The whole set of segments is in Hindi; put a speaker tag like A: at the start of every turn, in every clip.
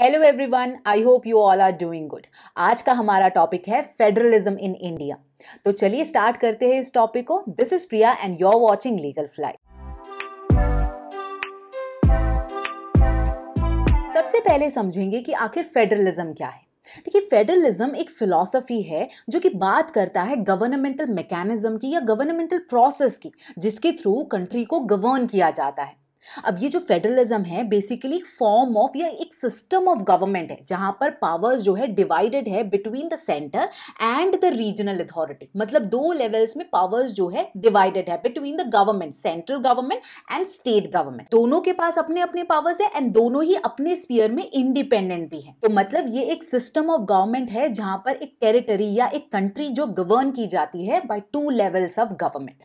A: Hello everyone I hope you all are doing good आज का हमारा टॉपिक है फेडरलिज्म इन इंडिया तो चलिए स्टार्ट करते हैं इस टॉपिक को this is Priya and you are watching legal fly सबसे पहले समझेंगे कि आखिर फेडरलिज्म क्या है देखिए फेडरलिज्म एक फिलॉसफी है जो कि बात करता है गवर्नमेंटल मैकेनिज्म की या गवर्नमेंटल प्रोसेस की जिसके थ्रू कंट्री को गवर्न किया जाता है अब ये जो फेडरलिज्म है बेसिकली फॉर्म ऑफ या एक सिस्टम ऑफ गवर्नमेंट है जहां पर पावर्स जो है डिवाइडेड है between the centre and the regional authority मतलब दो लेवल्स में पावर्स जो है डिवाइडेड है between the government central government and state government दोनों के पास अपने अपने पावर्स है एंड दोनों ही अपने स्पीयर में इंडिपेंडेंट भी है तो मतलब ये एक सिस्टम ऑफ गवर्नमेंट है जहाँ पर एक टेरिटरी या एक कंट्री जो गवर्न की जाती है by two levels of government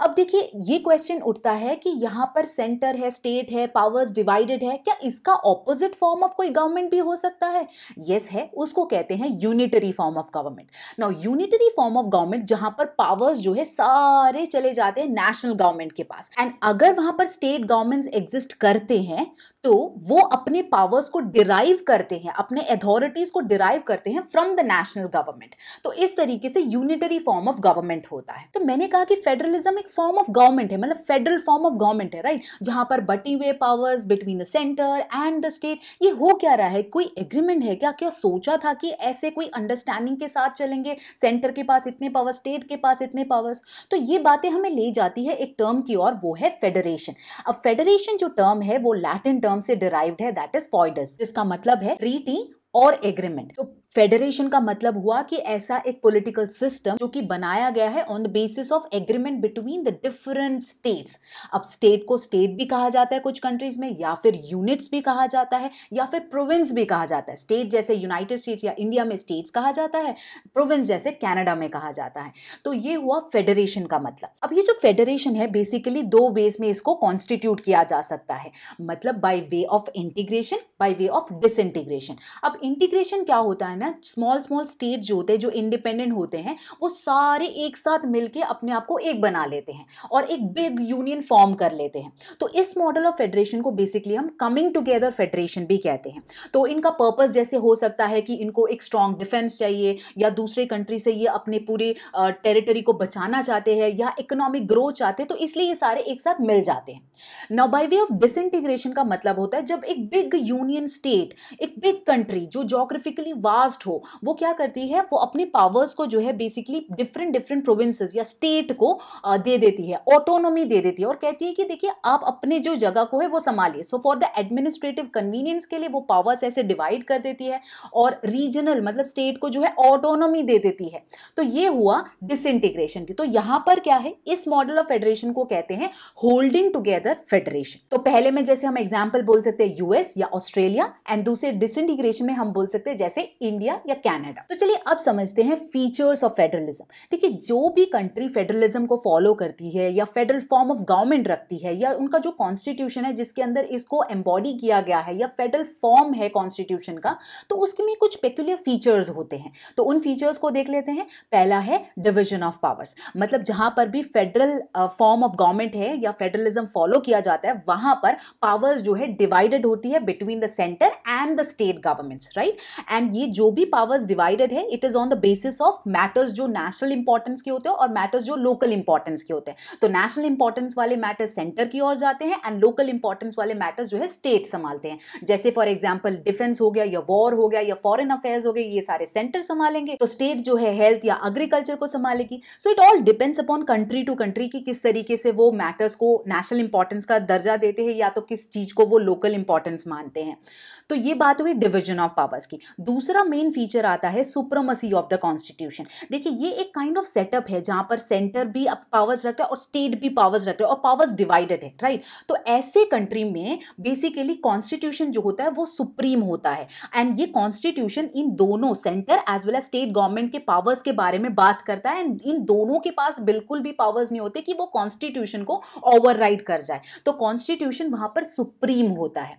A: अब देखिए ये क्वेश्चन उठता है कि यहाँ पर सेंटर है स्टेट है पावर्स डिवाइडेड है क्या इसका ऑपोजिट फॉर्म ऑफ कोई गवर्नमेंट भी हो सकता है यस yes है उसको कहते हैं unitary form of government now unitary form of government जहां पर पावर्स जो है सारे चले जाते हैं नेशनल गवर्नमेंट के पास एंड अगर वहां पर स्टेट गवर्नमेंट्स एग्जिस्ट करते हैं तो वो अपने पावर्स को डिराइव करते हैं अपने अथॉरिटीज को डिराइव करते हैं फ्रॉम द नेशनल गवर्नमेंट तो इस तरीके से यूनिटरी फॉर्म ऑफ गवर्नमेंट होता है तो मैंने कहा कि फेडरलिज्म एक फॉर्म ऑफ गवर्नमेंट है मतलब फेडरल फॉर्म ऑफ गवर्नमेंट है राइट जहां पर बटी हुए powers between the centre and the state ये हो क्या रहा है कोई एग्रीमेंट है क्या क्या सोचा था कि ऐसे कोई अंडरस्टैंडिंग के साथ चलेंगे सेंटर के पास इतने पावर्स स्टेट के पास इतने पावर्स तो ये बातें हमें ले जाती है एक टर्म की और वो है फेडरेशन अब फेडरेशन जो टर्म है वो लैटिन टर्म टर्म से डिराइव्ड है दैट इज पॉइडस जिसका मतलब है ट्रीटी और एग्रीमेंट तो फेडरेशन का मतलब हुआ कि ऐसा एक पॉलिटिकल सिस्टम जो कि बनाया गया है on the basis of agreement between the different states अब स्टेट को स्टेट भी कहा जाता है कुछ कंट्रीज में या फिर यूनिट्स भी कहा जाता है या फिर प्रोविंस भी कहा जाता है स्टेट जैसे यूनाइटेड स्टेट्स या इंडिया में स्टेट्स कहा जाता है प्रोविंस जैसे कैनेडा में कहा जाता है तो ये हुआ फेडरेशन का मतलब अब ये जो फेडरेशन है बेसिकली दो वेज में इसको कॉन्स्टिट्यूट किया जा सकता है मतलब by way of integration by way of dis अब इंटीग्रेशन क्या होता है ना स्मॉल स्मॉल स्टेट जो होते हैं जो इंडिपेंडेंट होते हैं वो सारे एक साथ मिलके अपने आप को एक बना लेते हैं और एक बिग यूनियन फॉर्म कर लेते हैं तो इस मॉडल ऑफ फेडरेशन को बेसिकली हम कमिंग टुगेदर फेडरेशन भी कहते हैं तो इनका पर्पज़ जैसे हो सकता है कि इनको एक स्ट्रांग डिफेंस चाहिए या दूसरे कंट्री से ये अपने पूरे टेरिटरी को बचाना चाहते हैं या इकोनॉमिक ग्रोथ चाहते हैं तो इसलिए ये सारे एक साथ मिल जाते हैं now by way of disintegration का मतलब होता है जब एक बिग यूनियन स्टेट एक बिग कंट्री जो जोग्राफिकली वास्ट कास्ट हो वो क्या करती है वो अपने पावर्स को जो है बेसिकली डिफरेंट डिफरेंट प्रोविंसेस या स्टेट को दे देती है ऑटोनोमी दे देती है और कहती है कि देखिए आप अपने जो जगह को है वो संभालिए so for the administrative convenience के लिए वो पावर्स ऐसे डिवाइड कर देती है और रीजनल मतलब स्टेट को जो है ऑटोनोमी दे देती है तो ये हुआ डिसइंटीग्रेशन की तो यहां पर क्या है इस मॉडल ऑफ फेडरेशन को कहते हैं होल्डिंग टुगेदर फेडरेशन तो पहले में जैसे हम एग्जाम्पल बोल सकते हैं यूएस या ऑस्ट्रेलिया एंड दूसरे डिसइंटीग्रेशन में हम बोल सकते हैं जैसे इंडिया इंडिया या कैनेडा तो चलिए अब समझते हैं फीचर्स ऑफ फेडरलिज्म देखिए जो भी कंट्री फेडरलिज्म को फॉलो करती है या फेडरल फॉर्म ऑफ गवर्नमेंट रखती है या उनका जो कॉन्स्टिट्यूशन है जिसके अंदर इसको एम्बॉडी किया गया है या फेडरल फॉर्म है कॉन्स्टिट्यूशन का तो उसमें कुछ पेक्यूलर फीचर्स होते हैं तो उन फीचर्स को देख लेते हैं पहला है डिविजन ऑफ पावर्स मतलब जहां पर भी फेडरल फॉर्म ऑफ गवर्नमेंट है या फेडरलिज्म फॉलो किया जाता है वहां पर पावर्स जो है डिवाइडेड होती है between the centre and the state governments right and ये जो भी पावर्स डिवाइडेड है it is on the basis of matters जो नेशनल इंपॉर्टेंस के होते हैं और मैटर्स जो लोकल इंपॉर्टेंस के होते हैं तो नेशनल इंपॉर्टेंस वाले मैटर्स सेंटर की ओर जाते हैं एंड लोकल इंपॉर्टेंस वाले मैटर्स जो है स्टेट संभालते हैं जैसे फॉर एग्जाम्पल डिफेंस हो गया या वॉर हो गया या फॉरन अफेयर्स हो गए ये सारे सेंटर संभालेंगे तो स्टेट जो है हेल्थ या एग्रीकल्चर को संभालेगी so it all depends upon country to country की किस तरीके से वो मैटर्स को नेशनल इंपॉर्टेंस का दर्जा देते हैं या तो किस चीज को वो लोकल इंपॉर्टेंस मानते हैं तो ये बात हुई डिविजन ऑफ पावर्स की दूसरा मेन मेन फीचर आता है सुप्रमसी ऑफ द कॉन्स्टिट्यूशन देखिए ये एक काइंड ऑफ सेटअप है जहां पर सेंटर भी पावर्स रखता है और स्टेट भी पावर्स रखता है और पावर्स डिवाइडेड है राइट right? तो ऐसे कंट्री में बेसिकली कॉन्स्टिट्यूशन जो होता है वो सुप्रीम होता है एंड ये कॉन्स्टिट्यूशन इन दोनों centre as well as state government के पावर्स के बारे में बात करता है एंड इन दोनों के पास बिल्कुल भी पावर्स नहीं होते कि वो कॉन्स्टिट्यूशन को ओवर कर जाए तो कॉन्स्टिट्यूशन वहां पर सुप्रीम होता है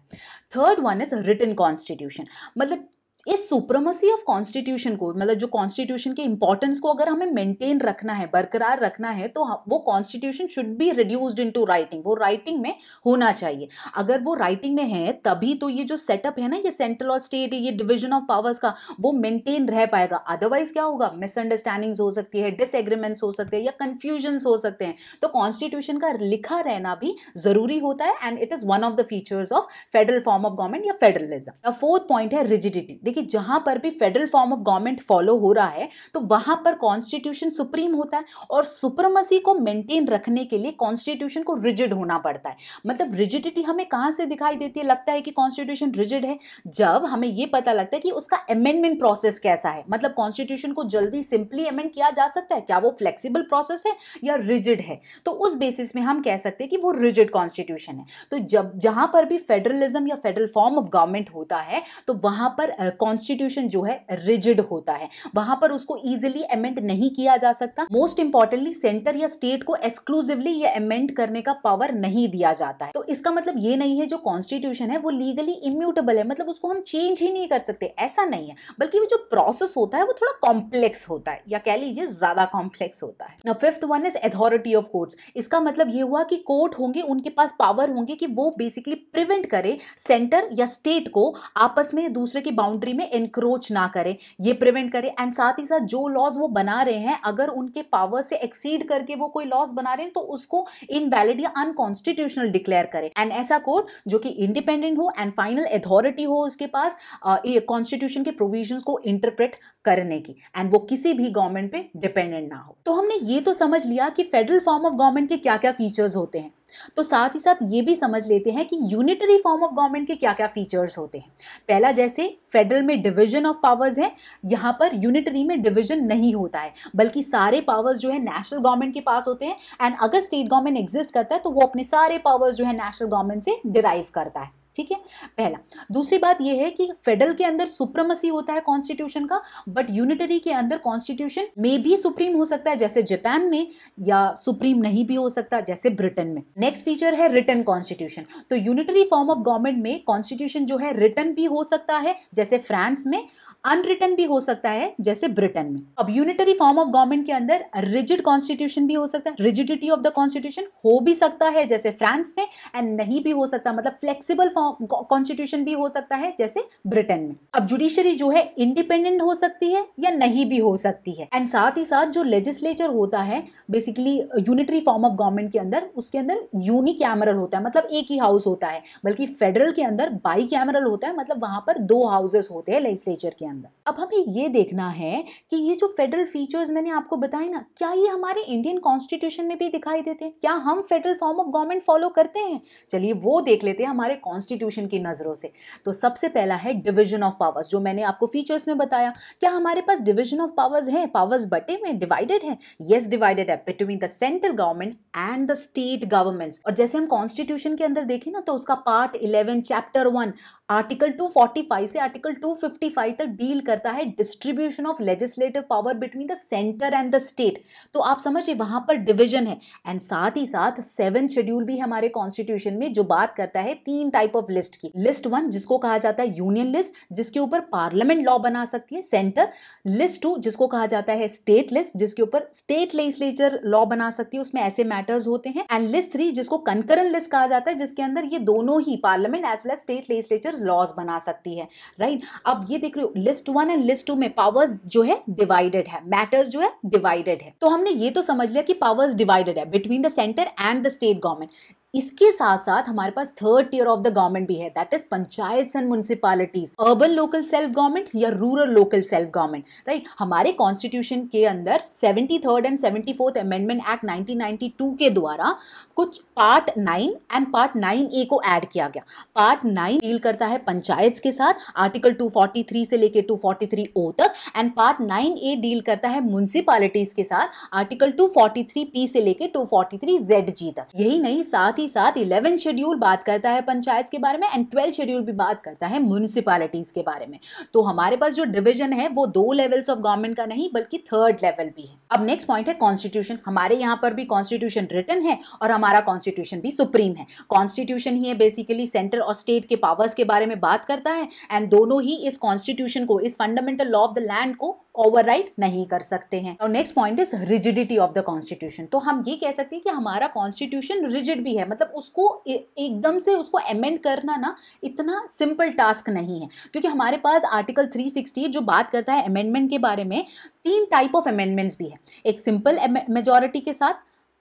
A: third one is written constitution मतलब इस सुप्रमसी ऑफ कॉन्स्टिट्यूशन को मतलब जो कॉन्स्टिट्यूशन के इंपॉर्टेंस को अगर हमें मेंटेन रखना है बरकरार रखना है तो हाँ, वो constitution should be reduced into writing वो राइटिंग में होना चाहिए अगर वो राइटिंग में है तभी तो ये जो सेटअप है ना ये सेंट्रल और स्टेट ये डिविजन ऑफ पावर्स का वो मेंटेन रह पाएगा अदरवाइज क्या होगा मिसअंडरस्टैंडिंग्स हो सकती है डिसएग्रीमेंट्स हो सकते हैं या कन्फ्यूजन्स हो सकते हैं तो कॉन्स्टिट्यूशन का लिखा रहना भी जरूरी होता है and it is one of the features of federal form of government या फेडरलिज्म फोर्थ पॉइंट है रिजिडिटी कि जहां पर भी federal form of government follow हो रहा है तो वहां पर कॉन्स्टिट्यूशन सुप्रीम होता है और सुप्रमसी को मेंटेन रखने के लिए कॉन्स्टिट्यूशन को रिजिड होना पड़ता है मतलब रिजिडिटी हमें कहां से दिखाई देती है लगता है कि कॉन्स्टिट्यूशन रिजिड है जब हमें यह पता लगता है कि उसका अमेंडमेंट प्रोसेस कैसा है मतलब कॉन्स्टिट्यूशन को जल्दी सिंपली अमेंड किया जा सकता है क्या वो फ्लेक्सिबल प्रोसेस है या रिजिड है तो उस बेसिस में हम कह सकते हैं कि वो रिजिड कॉन्स्टिट्यूशन है तो जब जहां पर भी फेडरलिज्म या फेडरल फॉर्म ऑफ गवर्नमेंट होता है तो वहां पर कॉन्स्टिट्यूशन जो है रिजिड होता है वहां पर उसको इजिली अमेंड नहीं किया जा सकता मोस्ट इंपॉर्टेंटली सेंटर या स्टेट को एक्सक्लूसिवली ये अमेंड करने का पावर नहीं दिया जाता है तो इसका मतलब ये नहीं है जो कॉन्स्टिट्यूशन है वो लीगली इम्यूटेबल है मतलब उसको हम चेंज ही नहीं कर सकते ऐसा नहीं है बल्कि वो जो प्रोसेस होता है वो थोड़ा कॉम्प्लेक्स होता है या कह लीजिए ज्यादा कॉम्प्लेक्स होता है ना fifth one is authority of courts इसका मतलब ये हुआ कि कोर्ट होंगे उनके पास पावर होंगे कि वो बेसिकली प्रिवेंट करे सेंटर या स्टेट को आपस में दूसरे की बाउंड्री प्रॉपर्टी में इंक्रोच ना करें ये प्रिवेंट करें एंड साथ ही साथ जो लॉज वो बना रहे हैं अगर उनके पावर से एक्सीड करके वो कोई लॉज बना रहे हैं तो उसको इनवैलिड या अनकॉन्स्टिट्यूशनल डिक्लेयर करें एंड ऐसा कोर्ट जो कि इंडिपेंडेंट हो एंड फाइनल अथॉरिटी हो उसके पास कॉन्स्टिट्यूशन uh, के प्रोविजन को इंटरप्रेट करने की एंड वो किसी भी गवर्नमेंट पे डिपेंडेंट ना हो तो हमने ये तो समझ लिया कि फेडरल फॉर्म ऑफ गवर्नमेंट के क्या क्या फीचर्स होते हैं तो साथ ही साथ ये भी समझ लेते हैं कि यूनिटरी फॉर्म ऑफ गवर्नमेंट के क्या क्या फीचर्स होते हैं पहला जैसे फेडरल में डिवीजन ऑफ पावर्स है यहाँ पर यूनिटरी में डिवीजन नहीं होता है बल्कि सारे पावर्स जो है नेशनल गवर्नमेंट के पास होते हैं एंड अगर स्टेट गवर्नमेंट एग्जिस्ट करता है तो वो अपने सारे पावर्स जो है नेशनल गवर्नमेंट से डिराइव करता है ठीक है पहला दूसरी बात यह है कि फेडरल के अंदर सुप्रमसी होता है कॉन्स्टिट्यूशन का बट यूनिटरी के अंदर कॉन्स्टिट्यूशन में भी सुप्रीम हो सकता है जैसे जापान में या सुप्रीम नहीं भी हो सकता जैसे ब्रिटेन में नेक्स्ट फीचर है रिटर्न कॉन्स्टिट्यूशन तो यूनिटरी फॉर्म ऑफ गवर्नमेंट में कॉन्स्टिट्यूशन जो है रिटर्न भी हो सकता है जैसे फ्रांस में अनरिटन भी हो सकता है जैसे ब्रिटेन में अब यूनिटरी फॉर्म ऑफ गवर्नमेंट के अंदर रिजिड कॉन्स्टिट्यूशन भी हो सकता है रिजिडिटी ऑफ द कॉन्स्टिट्यूशन हो भी सकता है जैसे फ्रांस में एंड नहीं भी हो सकता मतलब फ्लेक्सिबल फॉर्म कॉन्स्टिट्यूशन भी हो सकता है जैसे ब्रिटेन में अब जुडिशरी जो है इंडिपेंडेंट हो सकती है या नहीं भी हो सकती है एंड साथ ही साथ जो लेजिस्लेचर होता है basically unitary form of government के अंदर उसके अंदर यूनिकैमरल होता है मतलब एक ही हाउस होता है बल्कि फेडरल के अंदर बाई कैमरल होता है मतलब वहां पर दो हाउसेस होते हैं लेजिस्लेचर के अंदर अंदर अब हमें ये देखना है कि ये जो फेडरल फीचर्स मैंने आपको बताए ना क्या ये हमारे इंडियन कॉन्स्टिट्यूशन में भी दिखाई देते हैं क्या हम federal form of government follow करते हैं चलिए वो देख लेते हैं हमारे कॉन्स्टिट्यूशन की नज़रों से तो सबसे पहला है डिविजन ऑफ पावर्स जो मैंने आपको फीचर्स में बताया क्या हमारे पास डिविजन ऑफ पावर्स है पावर्स बटे में डिवाइडेड है येस डिवाइडेड है between the central government and the state governments और जैसे हम कॉन्स्टिट्यूशन के अंदर देखें ना तो उसका part eleven chapter one article 245 से आर्टिकल 255 तक डील करता है distribution of legislative power between the centre and the state तो आप समझिए वहां पर डिविजन है एंड साथ ही साथ सेवन शेड्यूल भी हमारे कॉन्स्टिट्यूशन में जो बात करता है तीन टाइप ऑफ लिस्ट की लिस्ट वन जिसको कहा जाता है यूनियन लिस्ट जिसके ऊपर पार्लियामेंट लॉ बना सकती है सेंटर लिस्ट टू जिसको कहा जाता है स्टेट लिस्ट जिसके ऊपर स्टेट लेजिस्लेचर लॉ बना सकती है उसमें ऐसे मैटर्स होते हैं एंड लिस्ट थ्री जिसको कंकरन लिस्ट कहा जाता है जिसके अंदर ये दोनों ही parliament as well state legislature further laws बना सकती है राइट right? अब ये देख रहे हो list one and list two में पावर्स जो है डिवाइडेड है मैटर्स जो है डिवाइडेड है तो हमने ये तो समझ लिया कि पावर्स डिवाइडेड है between the centre and the state government इसके साथ साथ हमारे पास third tier of the government भी है that is panchayat and municipalities urban local self government या rural local self government right हमारे कॉन्स्टिट्यूशन के अंदर seventy third and seventy fourth amendment act nineteen ninety two के द्वारा कुछ part nine and part nine A को एड किया गया पार्ट नाइन डील करता है पंचायत के साथ आर्टिकल टू फोर्टी थ्री से लेकर टू फोर्टी थ्री ओ तक and part nine A deal करता है म्यूनसिपालिटीज के साथ article two forty three P से लेकर two forty three Z G तक यही नहीं साथ ही ही साथ इलेवन शेड्यूल बात करता है पंचायत के बारे में एंड ट्वेल्व शेड्यूल भी बात करता है म्यूनिसपालिटीज के बारे में तो हमारे पास जो डिविजन है वो दो लेवल्स ऑफ गवर्नमेंट का नहीं बल्कि थर्ड लेवल भी है अब नेक्स्ट पॉइंट है कॉन्स्टिट्यूशन हमारे यहाँ पर भी कॉन्स्टिट्यूशन रिटर्न है और हमारा कॉन्स्टिट्यूशन भी सुप्रीम है कॉन्स्टिट्यूशन ही है बेसिकली सेंटर और स्टेट के पावर्स के बारे में बात करता है एंड दोनों ही इस कॉन्स्टिट्यूशन को इस fundamental law of the land को ओवरराइड नहीं कर सकते हैं और next point is rigidity of the constitution तो हम ये कह सकते हैं कि हमारा कॉन्स्टिट्यूशन रिजिड भी है मतलब उसको एकदम से उसको अमेंड करना ना इतना सिंपल टास्क नहीं है क्योंकि हमारे पास आर्टिकल 368 जो बात करता है अमेंडमेंट के बारे में तीन टाइप ऑफ अमेंडमेंट्स भी है एक सिंपल मेजोरिटी के साथ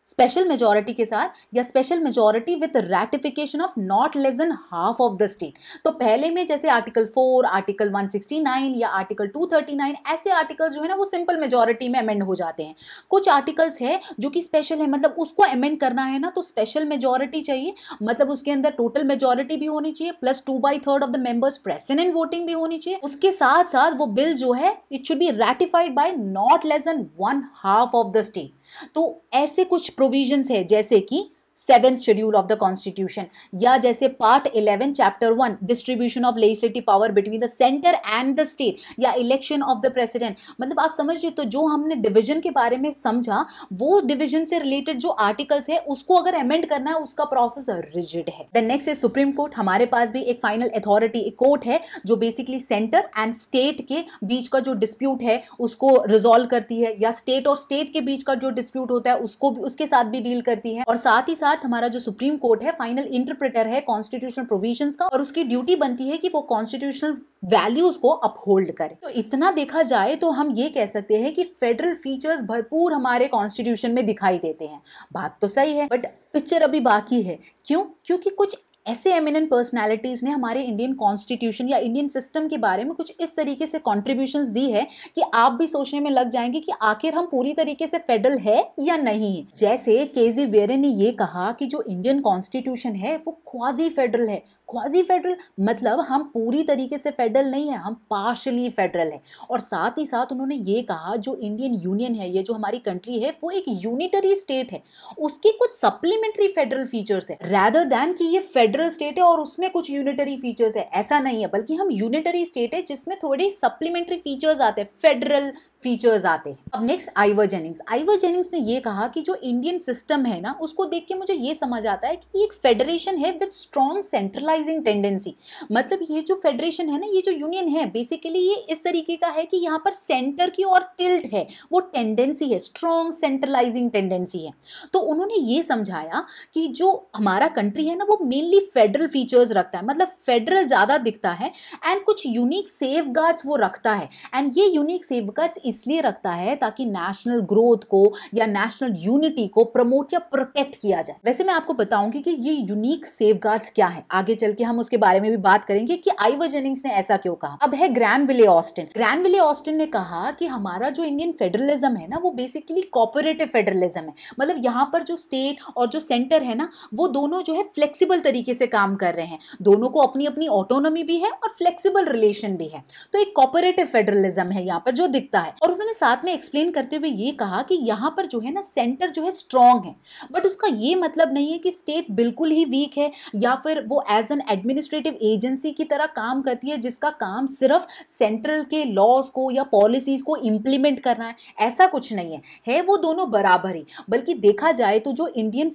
A: स्पेशल मेजोरिटी के साथ या special majority with ratification of not less than half of the state तो पहले में जैसे आर्टिकल फोर आर्टिकल नाइन या आर्टिकल नाइन ऐसे आर्टिकल जो है ना वो सिंपल मेजोरिटी में अमेंड हो जाते हैं कुछ आर्टिकल्स है जो कि स्पेशल है मतलब उसको अमेंड करना है ना तो स्पेशल मेजोरिटी चाहिए मतलब उसके अंदर टोटल मेजोरिटी भी होनी चाहिए plus two by third of the members present and voting भी होनी चाहिए उसके साथ साथ वो बिल जो है it should be ratified by not less than one half of the state तो ऐसे कुछ प्रोविजंस है जैसे कि seventh schedule of the constitution या जैसे part eleven chapter one distribution of legislative power between the centre and the state या इलेक्शन ऑफ द प्रेसिडेंट मतलब आप समझिए तो जो हमने डिविजन के बारे में समझा वो डिविजन से रिलेटेड जो आर्टिकल्स है उसको अगर अमेंड करना है उसका प्रोसेस रिजिड है द नेक्स्ट है सुप्रीम कोर्ट हमारे पास भी एक फाइनल अथॉरिटी एक कोर्ट है जो बेसिकली सेंटर एंड स्टेट के बीच का जो डिस्प्यूट है उसको रिजोल्व करती है या स्टेट और स्टेट के बीच का जो डिस्प्यूट होता है उसको उसके साथ भी डील करती है और साथ ही साथ साथ हमारा जो सुप्रीम कोर्ट है फाइनल इंटरप्रेटर है कॉन्स्टिट्यूशनल प्रोविजन का और उसकी ड्यूटी बनती है कि वो कॉन्स्टिट्यूशनल वैल्यूज को अपहोल्ड करे तो इतना देखा जाए तो हम ये कह सकते हैं कि फेडरल फीचर्स भरपूर हमारे कॉन्स्टिट्यूशन में दिखाई देते हैं बात तो सही है बट पिक्चर अभी बाकी है क्यों क्योंकि कुछ ऐसे एमिनेंट पर्सनालिटीज़ ने हमारे इंडियन कॉन्स्टिट्यूशन या इंडियन सिस्टम के बारे में कुछ इस तरीके से कॉन्ट्रीब्यूशन दी है कि आप भी सोचने में लग जाएंगे कि आखिर हम पूरी तरीके से फेडरल है या नहीं जैसे के जी वेरे ने ये कहा कि जो इंडियन कॉन्स्टिट्यूशन है वो क्वाजी फेडरल है क्वाजी फेडरल मतलब हम पूरी तरीके से फेडरल नहीं है हम पार्शली फेडरल है और साथ ही साथ उन्होंने ये कहा जो इंडियन यूनियन है ये जो हमारी कंट्री है वो एक यूनिटरी स्टेट है उसकी कुछ सप्लीमेंट्री फेडरल फीचर्स है रैदर देन कि ये फेडरल स्टेट है और उसमें कुछ यूनिटरी फीचर्स है ऐसा नहीं है बल्कि हम यूनिटरी स्टेट है जिसमें थोड़े सप्लीमेंट्री फीचर्स आते हैं फेडरल फीचर्स आते हैं अब next Ivor Jennings Ivor Jennings ने ये कहा कि जो इंडियन सिस्टम है ना उसको देख के मुझे ये समझ आता है कि एक फेडरेशन है with strong centralize rising tendency मतलब ये जो फेडरेशन है ना ये जो यूनियन है बेसिकली ये इस तरीके का है कि यहाँ पर सेंटर की और टिल्ट है वो टेंडेंसी है स्ट्रॉन्ग सेंट्रलाइजिंग टेंडेंसी है तो उन्होंने ये समझाया कि जो हमारा कंट्री है ना वो मेनली फेडरल फीचर्स रखता है मतलब फेडरल ज़्यादा दिखता है एंड कुछ यूनिक सेफ वो रखता है एंड ये यूनिक सेफ इसलिए रखता है ताकि नेशनल ग्रोथ को या नेशनल यूनिटी को प्रमोट या प्रोटेक्ट किया जाए वैसे मैं आपको बताऊंगी कि ये यूनिक सेफ क्या है आगे चल चल के हम उसके बारे में भी बात करेंगे कि आईवर जेनिंग्स ने ऐसा क्यों कहा अब है Granville Austin Granville Austin ने कहा कि हमारा जो इंडियन फेडरलिज्म है ना वो बेसिकली कॉपरेटिव फेडरलिज्म है मतलब यहाँ पर जो स्टेट और जो सेंटर है ना वो दोनों जो है फ्लेक्सिबल तरीके से काम कर रहे हैं दोनों को अपनी अपनी ऑटोनोमी भी है और फ्लेक्सिबल रिलेशन भी है तो एक कॉपरेटिव फेडरलिज्म है यहाँ पर जो दिखता है और उन्होंने साथ में एक्सप्लेन करते हुए ये कहा कि यहाँ पर जो है ना सेंटर जो है स्ट्रांग है बट उसका ये मतलब नहीं है कि स्टेट बिल्कुल ही वीक है या फिर वो एज एन एडमिनिस्ट्रेटिव एजेंसी की तरह काम करती है जिसका काम सिर्फ सेंट्रल के लॉज को या पॉलिसीज़ को इंप्लीमेंट करना है ऐसा कुछ नहीं है है वो दोनों बराबर ही बल्कि देखा जाए तो जो इंडियन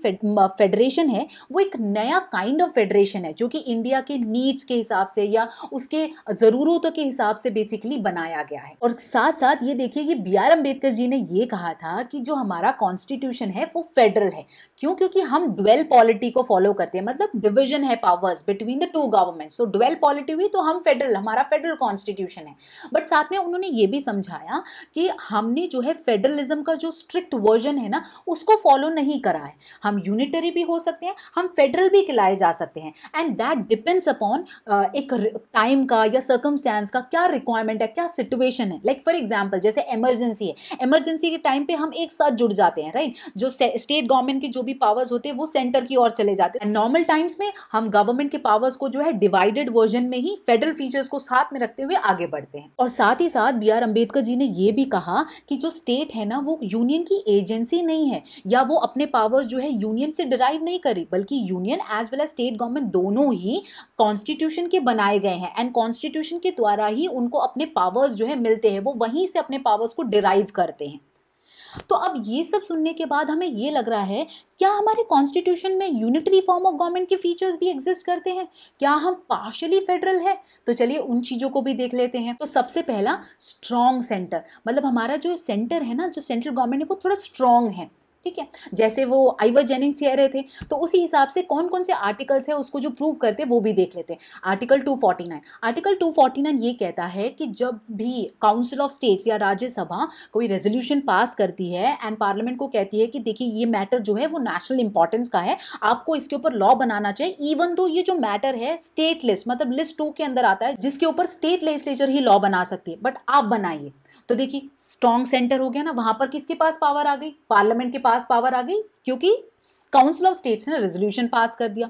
A: फेडरेशन है वो एक नया काइंड ऑफ फेडरेशन है जो कि इंडिया के नीड्स के हिसाब से या उसके ज़रूरतों के हिसाब से बेसिकली बनाया गया है और साथ साथ ये देखिए कि बी आर अम्बेडकर जी ने ये कहा था कि जो हमारा कॉन्स्टिट्यूशन है वो फेडरल है क्यों क्योंकि हम ड्वेल पॉलिटी को फॉलो करते हैं मतलब डिविजन है powers between the two government so dual polity हुई तो हम फेडरल हमारा फेडरल कॉन्स्टिट्यूशन है बट साथ में उन्होंने ये भी समझाया कि हमने जो है फेडरलिज्म का जो स्ट्रिक्ट वर्जन है ना उसको फॉलो नहीं करा है हम यूनिटरी भी हो सकते हैं हम फेडरल भी खिलाए जा सकते हैं एंड दैट डिपेंड्स अपॉन एक टाइम का या सर्कमस्टांस का क्या रिक्वायरमेंट है क्या सिचुएशन है लाइक फॉर एग्जाम्पल जैसे एमरजेंसी है एमरजेंसी के टाइम पे हम एक साथ जुड़ जाते हैं राइट right? जो स्टेट गवर्नमेंट के जो भी पावर्स होते हैं वो सेंटर की ओर चले जाते हैं नॉर्मल टाइम्स में हम गवर्नमेंट के के पावर्स को जो है डिवाइडेड वर्जन में ही फेडरल फीचर्स को साथ में रखते हुए आगे बढ़ते हैं और साथ ही साथ बी आर अम्बेडकर जी ने यह भी कहा कि जो स्टेट है ना वो यूनियन की एजेंसी नहीं है या वो अपने पावर्स जो है यूनियन से डिराइव नहीं कर रही बल्कि union as well as state government दोनों ही कॉन्स्टिट्यूशन के बनाए गए हैं एंड कॉन्स्टिट्यूशन के द्वारा ही उनको अपने पावर्स जो है मिलते हैं वो वहीं से अपने पावर्स को डिराइव करते हैं तो अब ये सब सुनने के बाद हमें ये लग रहा है क्या हमारे कॉन्स्टिट्यूशन में यूनिटरी फॉर्म ऑफ गवर्नमेंट के फीचर्स भी एग्जिस्ट करते हैं क्या हम पार्शली फेडरल है तो चलिए उन चीज़ों को भी देख लेते हैं तो सबसे पहला स्ट्रॉन्ग सेंटर मतलब हमारा जो सेंटर है ना जो सेंट्रल गवर्नमेंट है वो थोड़ा स्ट्रॉन्ग है ठीक है जैसे वो आइवर जेनिंग्स कह रहे थे तो उसी हिसाब से कौन कौन से आर्टिकल्स है उसको जो प्रूव करते वो भी देख लेते हैं आर्टिकल 249 आर्टिकल 249 ये कहता है कि जब भी काउंसिल ऑफ स्टेट्स या राज्यसभा कोई रेजोल्यूशन पास करती है एंड पार्लियामेंट को कहती है कि देखिए ये मैटर जो है वो नेशनल इंपॉर्टेंस का है आपको इसके ऊपर लॉ बनाना चाहिए इवन दो ये जो मैटर है स्टेट लिस्ट मतलब लिस्ट टू के अंदर आता है जिसके ऊपर स्टेट लेजिस्लेचर ही लॉ बना सकती है बट आप बनाइए तो देखिए स्ट्रॉन्ग सेंटर हो गया ना वहां पर किसके पास पावर आ गई पार्लियामेंट के पास पावर आ गई क्योंकि काउंसिल ऑफ स्टेट्स ने रेजोल्यूशन पास कर दिया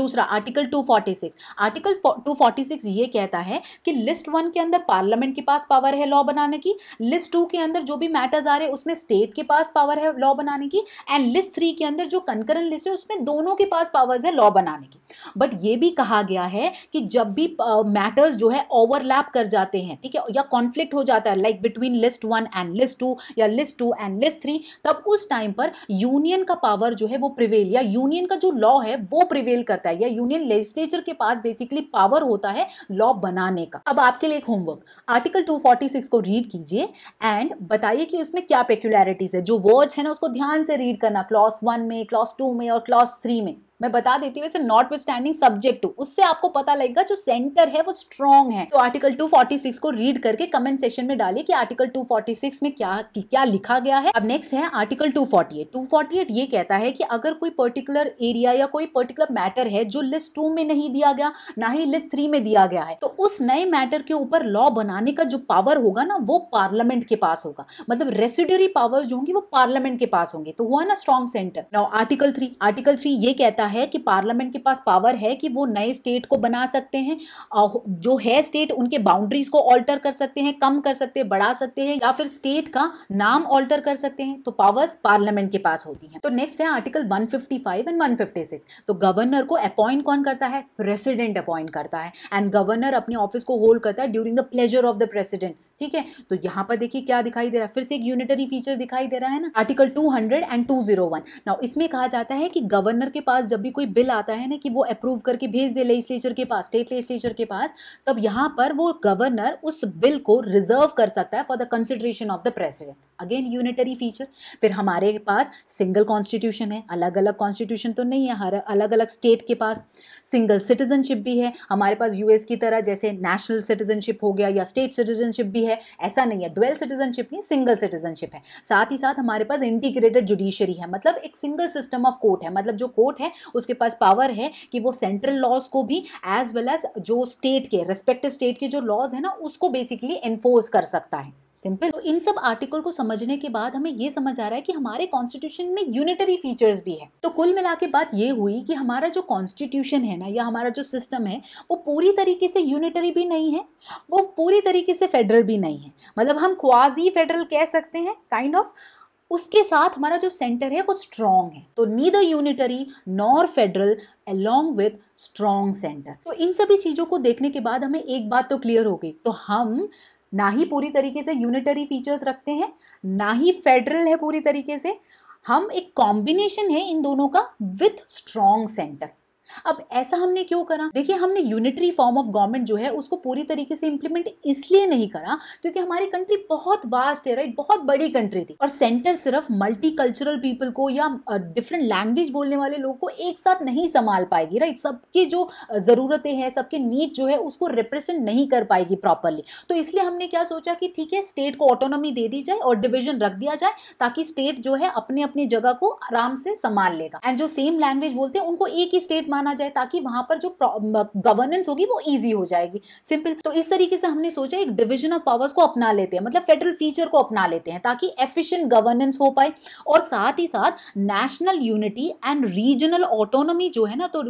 A: दूसरा आर्टिकल 246 आर्टिकल 246 ये कहता है कि लिस्ट वन के अंदर पार्लियामेंट के पास पावर है लॉ बनाने की लिस्ट टू के अंदर जो भी मैटर्स आ रहे हैं उसमें स्टेट के पास पावर है लॉ बनाने की एंड लिस्ट थ्री के अंदर जो कंकरन लिस्ट है उसमें दोनों के पास पावर्स है लॉ बनाने की बट ये भी कहा गया है कि जब भी मैटर्स uh, जो है ओवरलैप कर जाते हैं ठीक है या कॉन्फ्लिक्ट हो जाता है like between list one and list two या list two and list three तब उस टाइम पर यूनियन का पावर जो है वो प्रिवेल या यूनियन का जो लॉ है वो प्रिवेल करता है या यूनियन लेजिस्लेचर के पास बेसिकली पावर होता है लॉ बनाने का अब आपके लिए एक होमवर्क आर्टिकल 246 को रीड कीजिए एंड बताइए कि उसमें क्या पेक्यूलैरिटीज है जो वर्ड्स है ना उसको ध्यान से रीड करना क्लॉस वन में क्लॉस टू में और क्लॉस थ्री में मैं बता देती हूँ वैसे नॉट विस्टैंडिंग सब्जेक्ट टू उससे आपको पता लगेगा जो सेंटर है वो स्ट्रॉन्ग है तो आर्टिकल 246 को रीड करके कमेंट सेशन में डालिए कि आर्टिकल 246 में क्या क्या लिखा गया है अब नेक्स्ट है आर्टिकल 248 248 ये कहता है कि अगर कोई पर्टिकुलर एरिया या कोई पर्टिकुलर मैटर है जो लिस्ट टू में नहीं दिया गया ना ही लिस्ट थ्री में दिया गया है तो उस नए मैटर के ऊपर लॉ बनाने का जो पावर होगा ना वो पार्लियामेंट के पास होगा मतलब रेसिडरी पावर्स जो होंगी वो पार्लियामेंट के पास होंगे तो हुआ ना strong centre now article three article three ये कहता है है कि पार्लियामेंट के पास पावर है कि वो नए स्टेट को बना सकते हैं जो है स्टेट उनके बाउंड्रीज को ऑल्टर कर सकते हैं कम कर सकते हैं बढ़ा सकते हैं या फिर स्टेट का नाम ऑल्टर कर सकते हैं तो पावर्स पार्लियामेंट के पास होती हैं तो नेक्स्ट है आर्टिकल 155 एंड 156 तो गवर्नर को अपॉइंट कौन करता है प्रेसिडेंट अपॉइंट करता है एंड गवर्नर अपने ऑफिस को होल्ड करता है during the pleasure of the president ठीक है तो यहां पर देखिए क्या दिखाई दे रहा है फिर से एक यूनिटरी फीचर दिखाई दे रहा है ना article two hundred and two zero इसमें कहा जाता है कि गवर्नर के पास जब भी कोई बिल आता है ना कि वो अप्रूव करके भेज दे लेजिस्लेचर के पास स्टेट लेजिस्लेचर के पास तब यहाँ पर वो गवर्नर उस बिल को रिजर्व कर सकता है for the consideration of the president again unitary feature फिर हमारे पास सिंगल कॉन्स्टिट्यूशन है अलग अलग कॉन्स्टिट्यूशन तो नहीं है हर अलग अलग स्टेट के पास सिंगल सिटीजनशिप भी है हमारे पास यूएस की तरह जैसे नेशनल सिटीजनशिप हो गया या स्टेट सिटीजनशिप भी है ऐसा नहीं है ड्वेल्थ सिटीजनशिप नहीं सिंगल सिटीजनशिप है साथ ही साथ हमारे पास इंटीग्रेटेड जुडिशरी है मतलब एक सिंगल सिस्टम ऑफ कोर्ट है मतलब जो कोर्ट है उसके पास पावर है कि वो सेंट्रल लॉज को भी एज वेल एज जो स्टेट के रेस्पेक्टिव स्टेट के जो लॉज है ना उसको बेसिकली एनफोर्स कर सकता है सिंपल तो इन सब आर्टिकल को समझने के बाद हमें ये समझ आ रहा है कि हमारे कॉन्स्टिट्यूशन में यूनिटरी फीचर्स भी है तो कुल मिला के बात ये हुई कि हमारा जो कॉन्स्टिट्यूशन है ना या हमारा जो सिस्टम है वो पूरी तरीके से यूनिटरी भी नहीं है वो पूरी तरीके से फेडरल भी नहीं है मतलब हम क्वाजी फेडरल कह सकते हैं काइंड kind ऑफ of, उसके साथ हमारा जो सेंटर है वो स्ट्रांग है तो neither unitary nor federal along with strong centre तो इन सभी चीज़ों को देखने के बाद हमें एक बात तो क्लियर हो गई तो हम ना ही पूरी तरीके से यूनिटरी फीचर्स रखते हैं ना ही फेडरल है पूरी तरीके से हम एक कॉम्बिनेशन है इन दोनों का विथ स्ट्रॉन्ग सेंटर अब ऐसा हमने क्यों करा देखिए हमने यूनिटरी फॉर्म ऑफ गवर्नमेंट जो है उसको पूरी तरीके से इंप्लीमेंट इसलिए नहीं करा क्योंकि हमारी कंट्री बहुत वास्ट है राइट बहुत बड़ी कंट्री थी और सेंटर सिर्फ मल्टीकल्चरल पीपल को या डिफरेंट लैंग्वेज बोलने वाले लोगों को एक साथ नहीं संभाल पाएगी राइट सबकी जो ज़रूरतें हैं सबके नीड जो है उसको रिप्रेजेंट नहीं कर पाएगी प्रॉपरली तो इसलिए हमने क्या सोचा कि ठीक है स्टेट को ऑटोनॉमी दे दी जाए और डिविजन रख दिया जाए ताकि स्टेट जो है अपने अपनी जगह को आराम से संभाल लेगा एंड जो सेम लैंग्वेज बोलते हैं उनको एक ही स्टेट माना जाए ताकि वहां पर जो गवर्नेंस होगी वो ईजी हो जाएगी सिंपल तो इस तरीके से हमने सोचा एक डिविजन ऑफ पावर्स को अपना लेते हैं मतलब फेडरल फीचर को अपना लेते हैं ताकि एफिशिएंट गवर्नेंस हो पाए और साथ ही साथ national unity and regional autonomy जो है ना तो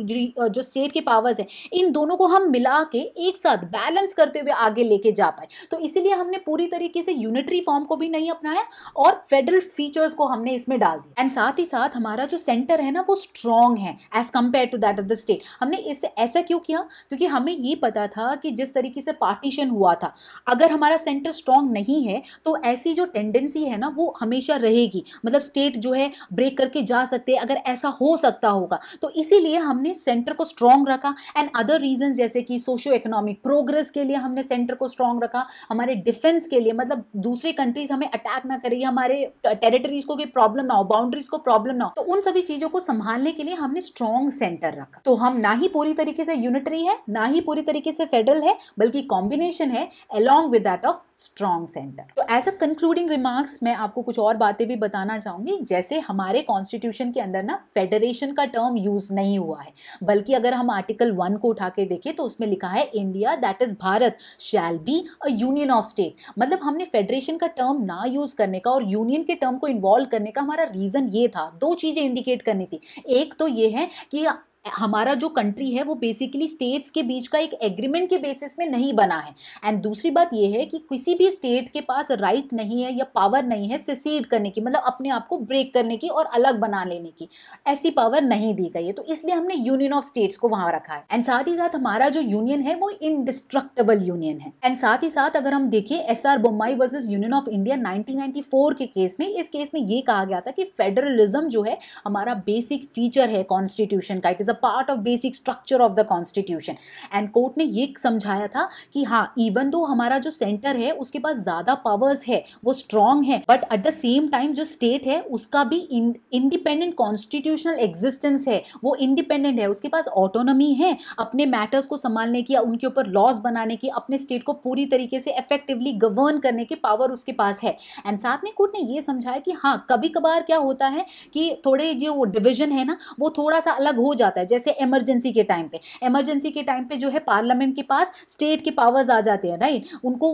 A: जो स्टेट के पावर्स है इन दोनों को हम मिला के एक साथ बैलेंस करते हुए आगे लेके जा पाए तो इसीलिए हमने पूरी तरीके से यूनिटरी फॉर्म को भी नहीं अपनाया और फेडरल फीचर्स को हमने इसमें डाल दिया एंड साथ ही साथ हमारा जो सेंटर है ना वो स्ट्रॉन्ग है as compare to that that of the state हमने इससे ऐसा क्यों किया क्योंकि हमें ये पता था कि जिस तरीके से पार्टीशन हुआ था अगर हमारा सेंटर स्ट्रांग नहीं है तो ऐसी जो टेंडेंसी है ना वो हमेशा रहेगी मतलब स्टेट जो है ब्रेक करके जा सकते हैं अगर ऐसा हो सकता होगा तो इसीलिए हमने सेंटर को स्ट्रांग रखा एंड अदर रीजन जैसे कि सोशो इकोनॉमिक प्रोग्रेस के लिए हमने सेंटर को स्ट्रांग रखा हमारे डिफेंस के लिए मतलब दूसरे कंट्रीज हमें अटैक ना करेगी हमारे टेरिटरीज को कोई प्रॉब्लम ना हो बाउंड्रीज को प्रॉब्लम ना हो तो उन सभी चीज़ों को संभालने के लिए हमने स्ट्रांग सेंटर रखा रखा तो हम ना ही पूरी तरीके से यूनिटरी है ना ही पूरी तरीके से फेडरल है बल्कि कॉम्बिनेशन है along with that of strong centre तो एज अ कंक्लूडिंग रिमार्क्स मैं आपको कुछ और बातें भी बताना चाहूंगी जैसे हमारे कॉन्स्टिट्यूशन के अंदर ना फेडरेशन का टर्म यूज नहीं हुआ है बल्कि अगर हम आर्टिकल वन को उठा के देखें तो उसमें लिखा है India that is Bharat shall be a union of state मतलब हमने फेडरेशन का टर्म ना यूज करने का और यूनियन के टर्म को इन्वॉल्व करने का हमारा रीजन ये था दो चीजें इंडिकेट करनी थी एक तो ये है कि हमारा जो कंट्री है वो बेसिकली स्टेट्स के बीच का एक एग्रीमेंट के बेसिस में नहीं बना है एंड दूसरी बात ये है कि किसी भी स्टेट के पास राइट नहीं है या पावर नहीं है सिसीड करने की मतलब अपने आप को ब्रेक करने की और अलग बना लेने की ऐसी पावर नहीं दी गई है तो इसलिए हमने यूनियन ऑफ स्टेट्स को वहां रखा है एंड साथ ही साथ हमारा जो यूनियन है वो इनडिस्ट्रक्टेबल यूनियन है एंड साथ ही साथ अगर हम देखें S R Bommai versus union of India nineteen के केस में इस केस में ये कहा गया था कि फेडरलिज्म जो है हमारा बेसिक फीचर है कॉन्स्टिट्यूशन का it is a a part of basic structure of the constitution and court ने ये समझाया था कि हाँ इवन दो हमारा जो सेंटर है उसके पास ज़्यादा पावर्स है वो स्ट्रांग है but at the same time जो स्टेट है उसका भी इंडिपेंडेंट कॉन्स्टिट्यूशनल एग्जिस्टेंस है वो इंडिपेंडेंट है उसके पास ऑटोनमी है अपने मैटर्स को संभालने की उनके ऊपर लॉज बनाने की अपने स्टेट को पूरी तरीके से इफेक्टिवली गवर्न करने के पावर उसके पास है एंड साथ में कोर्ट ने यह समझाया कि हाँ कभी कभार क्या होता है कि थोड़े जो डिविजन है ना वो थोड़ा सा अलग हो जाता है है जैसे इमरजेंसी के टाइम पे इमरजेंसी के टाइम पे जो है पार्लियामेंट के पास स्टेट के पावर्स आ जाते हैं राइट उनको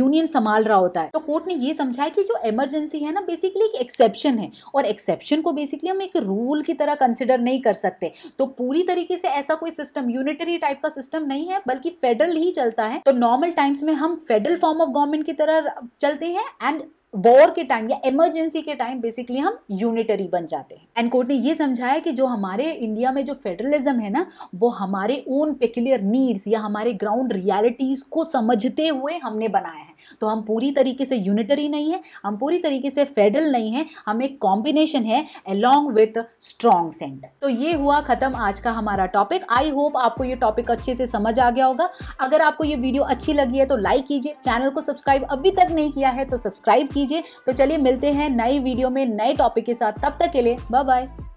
A: यूनियन संभाल रहा होता है तो कोर्ट ने ये समझा है कि जो इमरजेंसी है ना बेसिकली एक एक्सेप्शन है और एक्सेप्शन को बेसिकली हम एक रूल की तरह कंसिडर नहीं कर सकते तो पूरी तरीके से ऐसा कोई सिस्टम यूनिटरी टाइप का सिस्टम नहीं है बल्कि फेडरल ही चलता है तो नॉर्मल टाइम्स में हम फेडरल फॉर्म ऑफ गवर्नमेंट की तरह चलते हैं एंड वॉर के टाइम या इमरजेंसी के टाइम बेसिकली हम यूनिटरी बन जाते हैं एंड कोर्ट ने ये समझाया कि जो हमारे इंडिया में जो फेडरलिज्म है ना वो हमारे ओन पेक्यूलियर नीड्स या हमारे ग्राउंड रियलिटीज़ को समझते हुए हमने बनाया है तो हम पूरी तरीके से यूनिटरी नहीं है हम पूरी तरीके से फेडरल नहीं है हम एक कॉम्बिनेशन है अलॉन्ग विथ स्ट्रॉन्ग सेंटर तो ये हुआ ख़त्म आज का हमारा टॉपिक आई होप आपको ये टॉपिक अच्छे से समझ आ गया होगा अगर आपको ये वीडियो अच्छी लगी है तो लाइक कीजिए चैनल को सब्सक्राइब अभी तक नहीं किया है तो सब्सक्राइब कीजिए तो चलिए मिलते हैं नई वीडियो में नए टॉपिक के साथ तब तक के लिए बाय